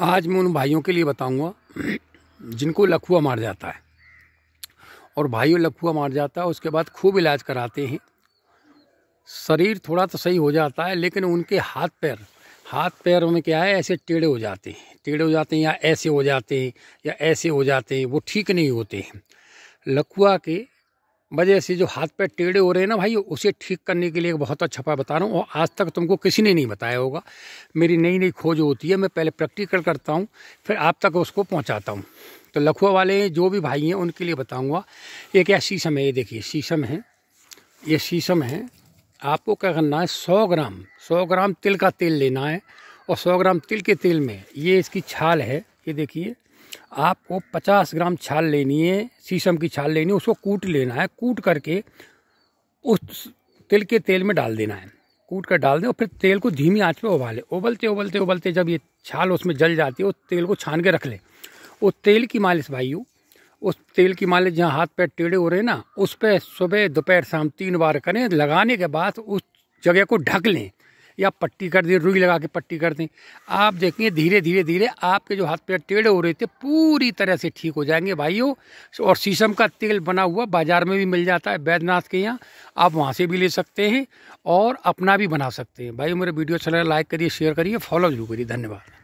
आज मैं उन भाइयों के लिए बताऊंगा जिनको लखुआ मार जाता है और भाइयों लखुआ मार जाता है उसके बाद खूब इलाज कराते हैं शरीर थोड़ा तो सही हो जाता है लेकिन उनके हाथ पैर हाथ पैर में क्या है ऐसे टेढ़े हो जाते हैं टेढ़े हो जाते हैं या ऐसे हो जाते हैं या ऐसे हो जाते हैं वो ठीक नहीं होते हैं लखुआ के वजह से जो हाथ पैर टेढ़े हो रहे हैं ना भाई उसे ठीक करने के लिए एक बहुत अच्छा उपाय बता रहा हूँ और आज तक तुमको किसी ने नहीं बताया होगा मेरी नई नई खोज होती है मैं पहले प्रैक्टिकल करता हूँ फिर आप तक उसको पहुँचाता हूँ तो लखुआ वाले जो भी भाई हैं उनके लिए बताऊँगा ये क्या शीशम है ये देखिए शीशम है ये शीशम है आपको क्या करना है सौ ग्राम सौ ग्राम तिल का तेल लेना है और सौ ग्राम तिल के तेल में ये इसकी छाल है ये देखिए आपको 50 ग्राम छाल लेनी है शीशम की छाल लेनी है उसको कूट लेना है कूट करके उस तिल के तेल में डाल देना है कूट कर डाल दें और फिर तेल को धीमी आंच पे उबाले उबलते उबलते उबलते जब ये छाल उसमें जल जाती है उस तेल को छान के रख लें वो तेल की मालिश भाइयों उस तेल की मालिश जहाँ हाथ पैर टेढ़े हो रहे हैं ना उस पर सुबह दोपहर शाम तीन बार करें लगाने के बाद उस जगह को ढक लें या पट्टी कर दी रुई लगा के पट्टी कर दी आप देखेंगे धीरे धीरे धीरे आपके जो हाथ पैर टेढ़े हो रहे थे पूरी तरह से ठीक हो जाएंगे भाइयों और शीशम का तेल बना हुआ बाज़ार में भी मिल जाता है बैद्यनाथ के यहाँ आप वहाँ से भी ले सकते हैं और अपना भी बना सकते हैं भाई मेरे वीडियो अच्छा लगा लाइक करिए शेयर करिए फॉलो जरूर करिए धन्यवाद